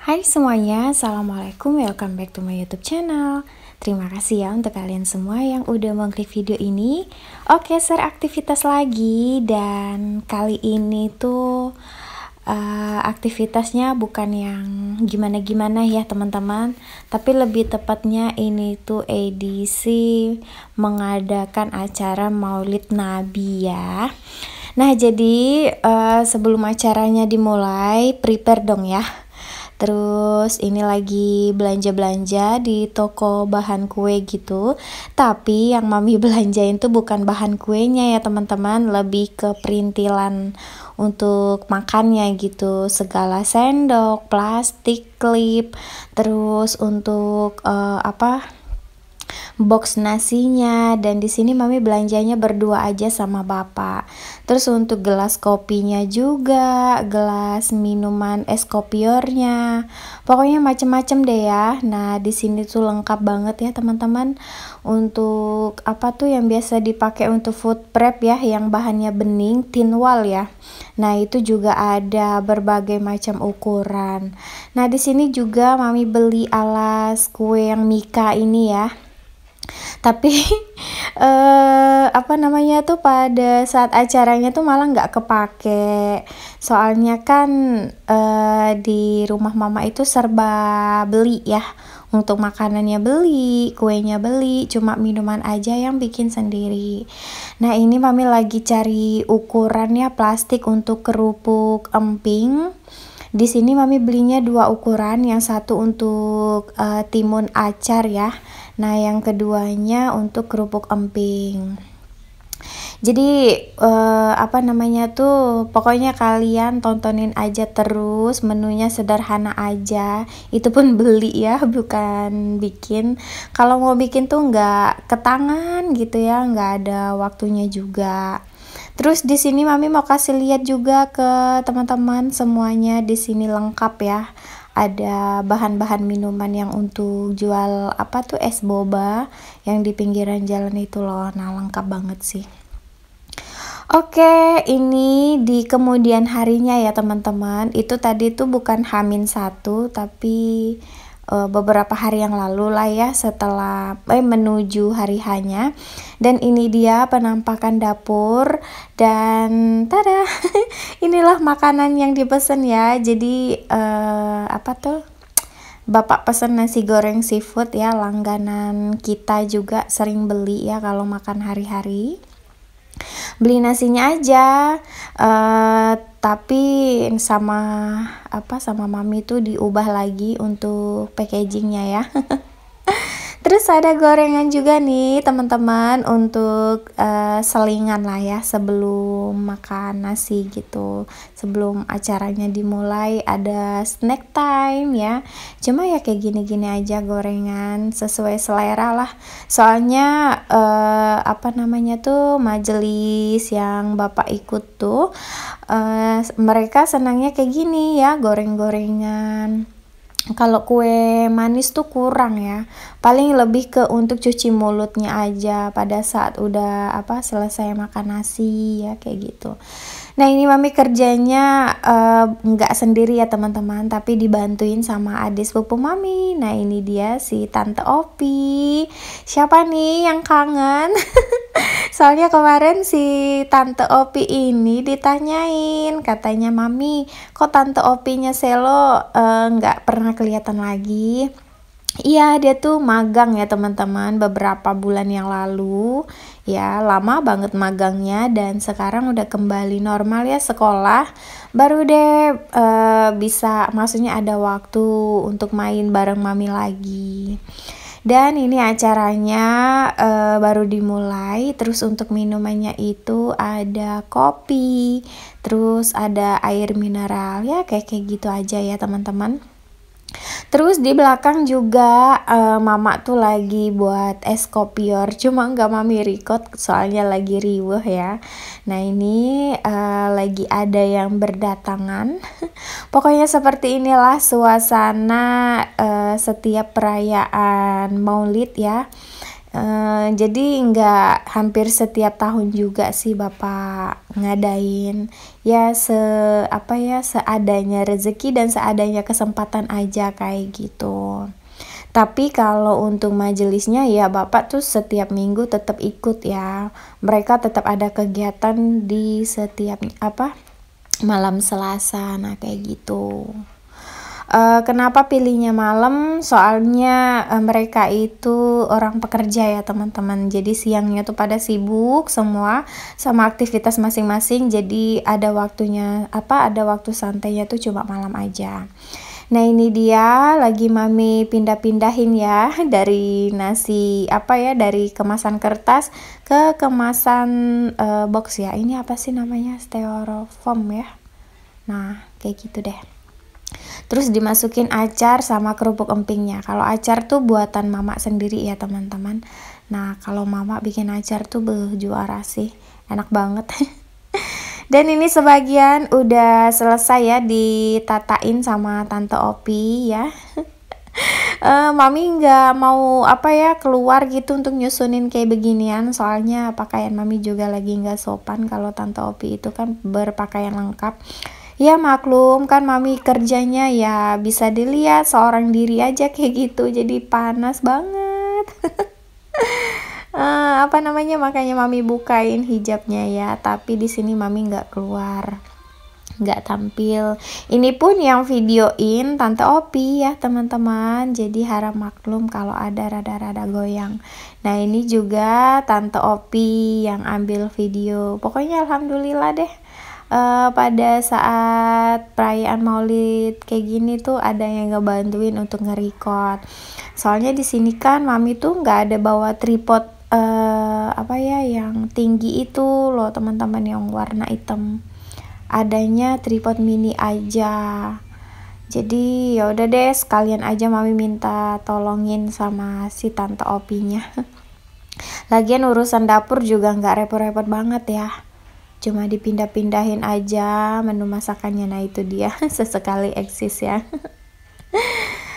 Hai semuanya, Assalamualaikum, welcome back to my youtube channel Terima kasih ya untuk kalian semua yang udah mengklik video ini Oke, share aktivitas lagi Dan kali ini tuh uh, aktivitasnya bukan yang gimana-gimana ya teman-teman Tapi lebih tepatnya ini tuh edisi mengadakan acara maulid nabi ya Nah jadi uh, sebelum acaranya dimulai prepare dong ya Terus ini lagi belanja-belanja di toko bahan kue gitu. Tapi yang mami belanjain tuh bukan bahan kuenya ya teman-teman, lebih ke perintilan untuk makannya gitu. Segala sendok, plastik, klip, terus untuk uh, apa? box nasinya dan di sini mami belanjanya berdua aja sama bapak terus untuk gelas kopinya juga gelas minuman es kopiornya pokoknya macem-macem deh ya nah di sini tuh lengkap banget ya teman-teman untuk apa tuh yang biasa dipakai untuk food prep ya yang bahannya bening tin wall ya nah itu juga ada berbagai macam ukuran nah di sini juga mami beli alas kue yang mika ini ya tapi eh, apa namanya tuh pada saat acaranya tuh malah nggak kepake soalnya kan eh, di rumah mama itu serba beli ya untuk makanannya beli, kuenya beli, cuma minuman aja yang bikin sendiri. Nah ini mami lagi cari ukurannya plastik untuk kerupuk emping. Di sini mami belinya dua ukuran, yang satu untuk eh, timun acar ya, Nah, yang keduanya untuk kerupuk emping. Jadi eh, apa namanya tuh pokoknya kalian tontonin aja terus menunya sederhana aja itu pun beli ya bukan bikin kalau mau bikin tuh nggak tangan gitu ya nggak ada waktunya juga terus di sini mami mau kasih lihat juga ke teman-teman semuanya di sini lengkap ya ada bahan-bahan minuman yang untuk jual apa tuh es boba yang di pinggiran jalan itu loh nah lengkap banget sih Oke, ini di kemudian harinya ya teman-teman. Itu tadi tuh bukan Hamin satu, tapi uh, beberapa hari yang lalu lah ya setelah eh menuju hari hanya dan ini dia penampakan dapur dan tada inilah makanan yang dipesan ya jadi uh, apa tuh Bapak pesan nasi goreng seafood ya langganan kita juga sering beli ya kalau makan hari-hari beli nasinya aja uh, tapi sama apa sama mami itu diubah lagi untuk packagingnya ya Terus ada gorengan juga nih teman-teman untuk uh, selingan lah ya sebelum makan nasi gitu. Sebelum acaranya dimulai ada snack time ya. Cuma ya kayak gini-gini aja gorengan sesuai selera lah. Soalnya uh, apa namanya tuh majelis yang Bapak ikut tuh uh, mereka senangnya kayak gini ya goreng-gorengan kalau kue manis tuh kurang ya paling lebih ke untuk cuci mulutnya aja pada saat udah apa selesai makan nasi ya kayak gitu nah ini mami kerjanya eh, nggak uh, sendiri ya teman-teman tapi dibantuin sama adik sepupu mami nah ini dia si tante opi siapa nih yang kangen Soalnya kemarin si Tante Opi ini ditanyain, katanya Mami, kok Tante Opinya Selo eh, nggak uh, pernah kelihatan lagi? Iya, dia tuh magang ya teman-teman beberapa bulan yang lalu. Ya, lama banget magangnya dan sekarang udah kembali normal ya sekolah. Baru deh uh, bisa maksudnya ada waktu untuk main bareng Mami lagi. Dan ini acaranya e, baru dimulai. Terus untuk minumannya itu ada kopi, terus ada air mineral ya kayak kayak gitu aja ya teman-teman. Terus di belakang juga uh, mama tuh lagi buat es kopior, cuma nggak mami record soalnya lagi riweh ya. Nah ini uh, lagi ada yang berdatangan. Pokoknya seperti inilah suasana uh, setiap perayaan Maulid ya Eh, jadi nggak hampir setiap tahun juga sih bapak ngadain ya se apa ya seadanya rezeki dan seadanya kesempatan aja kayak gitu. Tapi kalau untuk majelisnya ya bapak tuh setiap minggu tetap ikut ya. Mereka tetap ada kegiatan di setiap apa malam Selasa nah kayak gitu. Uh, kenapa pilihnya malam? Soalnya uh, mereka itu orang pekerja ya teman-teman. Jadi siangnya tuh pada sibuk semua sama aktivitas masing-masing. Jadi ada waktunya apa? Ada waktu santainya tuh cuma malam aja. Nah ini dia lagi mami pindah-pindahin ya dari nasi apa ya dari kemasan kertas ke kemasan uh, box ya. Ini apa sih namanya? styrofoam ya. Nah kayak gitu deh. Terus dimasukin acar sama kerupuk empingnya. Kalau acar tuh buatan mama sendiri ya teman-teman. Nah kalau mama bikin acar tuh berjuara sih, enak banget. Dan ini sebagian udah selesai ya ditatain sama tante Opi ya. Uh, mami nggak mau apa ya keluar gitu untuk nyusunin kayak beginian soalnya pakaian mami juga lagi nggak sopan kalau tante Opi itu kan berpakaian lengkap ya maklum kan mami kerjanya ya bisa dilihat seorang diri aja kayak gitu jadi panas banget uh, apa namanya makanya mami bukain hijabnya ya tapi di sini mami nggak keluar nggak tampil. Ini pun yang videoin Tante Opi ya teman-teman. Jadi harap maklum kalau ada rada-rada goyang. Nah ini juga Tante Opi yang ambil video. Pokoknya alhamdulillah deh uh, pada saat perayaan Maulid kayak gini tuh ada yang ngebantuin untuk ngerekord. Soalnya di sini kan mami tuh nggak ada bawa tripod uh, apa ya yang tinggi itu loh teman-teman yang warna hitam. Adanya tripod mini aja. Jadi ya udah deh sekalian aja mami minta tolongin sama si tante opinya. Lagian urusan dapur juga nggak repot-repot banget ya cuma dipindah-pindahin aja menu masakannya nah itu dia sesekali eksis ya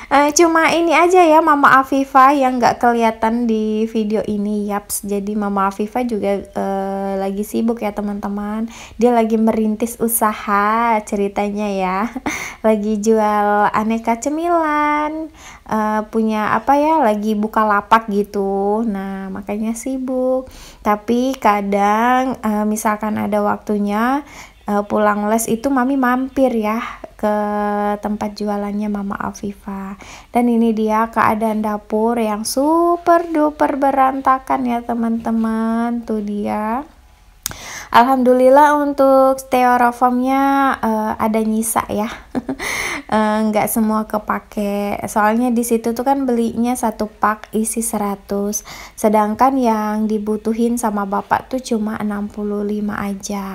uh, cuma ini aja ya Mama Afifa yang gak kelihatan di video ini yaps jadi Mama Afifa juga uh, lagi sibuk ya teman-teman dia lagi merintis usaha ceritanya ya lagi jual aneka cemilan uh, punya apa ya lagi buka lapak gitu nah makanya sibuk tapi kadang uh, misalkan ada waktunya uh, pulang les itu mami mampir ya ke tempat jualannya Mama Afifa. Dan ini dia keadaan dapur yang super duper berantakan ya teman-teman. Tuh dia. Alhamdulillah untuk stereofomnya uh, eh, ada nyisa ya, eh, nggak uh, semua kepake. Soalnya di situ tuh kan belinya satu pak isi 100, sedangkan yang dibutuhin sama bapak tuh cuma 65 aja.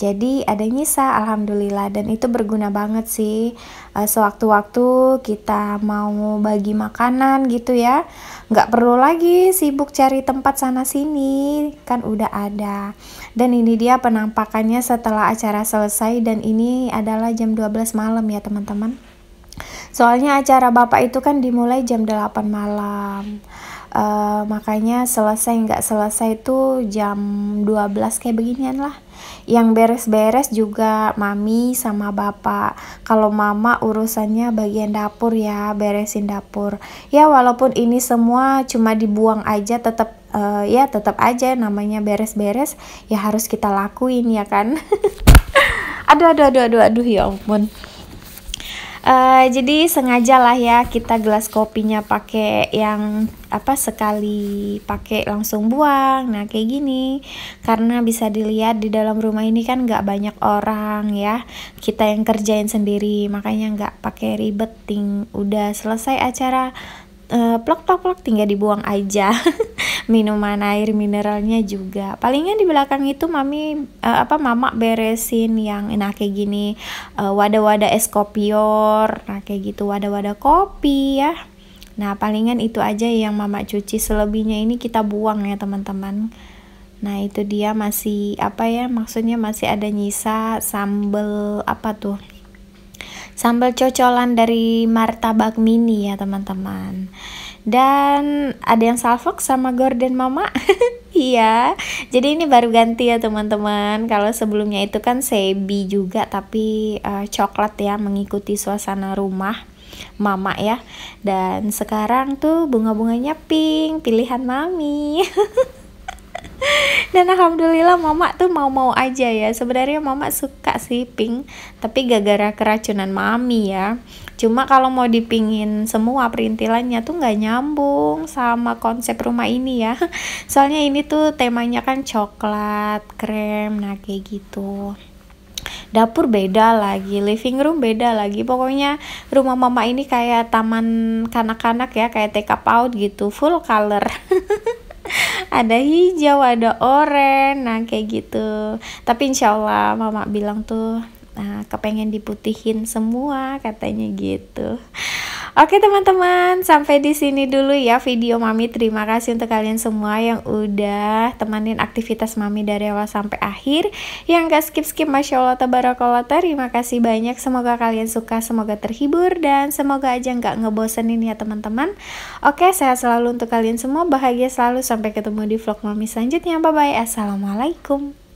Jadi ada nyisa alhamdulillah dan itu berguna banget sih uh, sewaktu-waktu kita mau bagi makanan gitu ya. Nggak perlu lagi sibuk cari tempat sana sini, kan udah ada. Dan ini dia penampakannya setelah acara selesai dan ini adalah jam 12 malam ya teman-teman. Soalnya acara bapak itu kan dimulai jam 8 malam uh, makanya selesai nggak selesai itu jam 12 kayak beginian lah yang beres-beres juga mami sama bapak kalau mama urusannya bagian dapur ya beresin dapur ya walaupun ini semua cuma dibuang aja tetap uh, eh, ya tetap aja namanya beres-beres ya harus kita lakuin ya kan aduh aduh aduh aduh aduh ya ampun Uh, jadi lah ya kita gelas kopinya pakai yang apa sekali pakai langsung buang. Nah kayak gini karena bisa dilihat di dalam rumah ini kan nggak banyak orang ya. Kita yang kerjain sendiri makanya nggak pakai ribet ting. Udah selesai acara uh, plok plok plok tinggal dibuang aja. minuman air mineralnya juga palingnya di belakang itu mami uh, apa mama beresin yang enak kayak gini uh, eh, wadah-wadah es kopior nah kayak gitu wadah-wadah kopi ya nah palingan itu aja yang mama cuci selebihnya ini kita buang ya teman-teman nah itu dia masih apa ya maksudnya masih ada nyisa sambel apa tuh sambal cocolan dari martabak mini ya teman-teman dan ada yang salvok sama gorden mama iya jadi ini baru ganti ya teman-teman kalau sebelumnya itu kan sebi juga tapi uh, coklat ya mengikuti suasana rumah mama ya dan sekarang tuh bunga-bunganya pink pilihan mami dan alhamdulillah mama tuh mau-mau aja ya sebenarnya mama suka sih pink tapi gara-gara keracunan mami ya cuma kalau mau dipingin semua perintilannya tuh nggak nyambung sama konsep rumah ini ya soalnya ini tuh temanya kan coklat krem nah kayak gitu dapur beda lagi, living room beda lagi. Pokoknya rumah mama ini kayak taman kanak-kanak ya, kayak take up out gitu, full color. ada hijau ada oranye nah kayak gitu tapi insya Allah mama bilang tuh nah, kepengen diputihin semua katanya gitu Oke teman-teman, sampai di sini dulu ya video Mami. Terima kasih untuk kalian semua yang udah temenin aktivitas Mami dari awal sampai akhir. Yang gak skip-skip Masya Allah Tabarakallah, terima kasih banyak. Semoga kalian suka, semoga terhibur, dan semoga aja nggak ngebosenin ya teman-teman. Oke, sehat selalu untuk kalian semua, bahagia selalu. Sampai ketemu di vlog Mami selanjutnya. Bye-bye. Assalamualaikum.